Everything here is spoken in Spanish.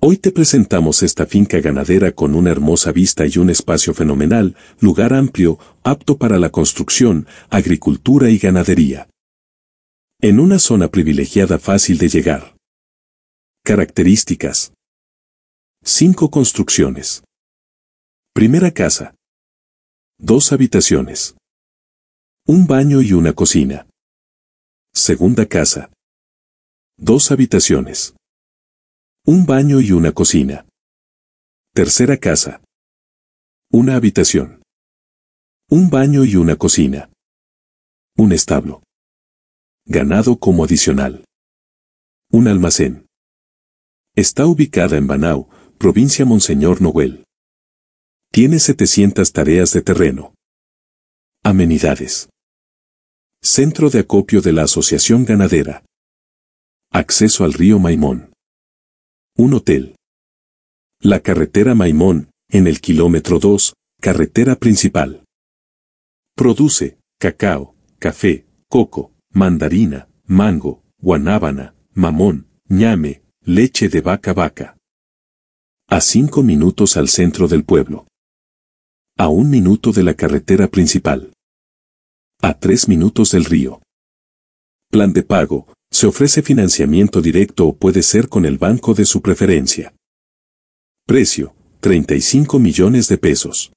Hoy te presentamos esta finca ganadera con una hermosa vista y un espacio fenomenal, lugar amplio, apto para la construcción, agricultura y ganadería. En una zona privilegiada fácil de llegar. Características. cinco construcciones. Primera casa. Dos habitaciones. Un baño y una cocina. Segunda casa. Dos habitaciones. Un baño y una cocina. Tercera casa. Una habitación. Un baño y una cocina. Un establo. Ganado como adicional. Un almacén. Está ubicada en Banao, provincia Monseñor Noel. Tiene 700 tareas de terreno. Amenidades. Centro de acopio de la Asociación Ganadera. Acceso al río Maimón. Un hotel. La carretera Maimón, en el kilómetro 2, carretera principal. Produce, cacao, café, coco, mandarina, mango, guanábana, mamón, ñame, leche de vaca vaca. A cinco minutos al centro del pueblo. A un minuto de la carretera principal. A tres minutos del río. Plan de pago, se ofrece financiamiento directo o puede ser con el banco de su preferencia. Precio, 35 millones de pesos.